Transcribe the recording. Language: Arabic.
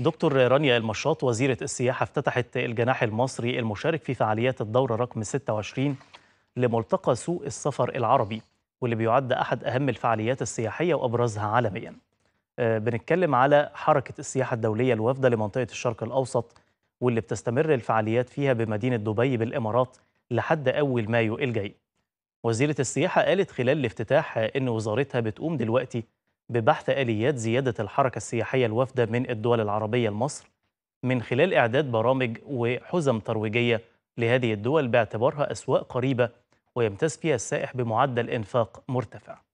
دكتور رانيا المشاط وزيرة السياحة افتتحت الجناح المصري المشارك في فعاليات الدورة رقم 26 لملتقى سوق السفر العربي واللي بيعد أحد أهم الفعاليات السياحية وأبرزها عالميا آه، بنتكلم على حركة السياحة الدولية الوافدة لمنطقة الشرق الأوسط واللي بتستمر الفعاليات فيها بمدينة دبي بالإمارات لحد أول مايو الجاي وزيرة السياحة قالت خلال الافتتاح إن وزارتها بتقوم دلوقتي ببحث آليات زيادة الحركة السياحية الوافدة من الدول العربية لمصر من خلال إعداد برامج وحزم ترويجية لهذه الدول باعتبارها أسواق قريبة ويمتاز فيها السائح بمعدل إنفاق مرتفع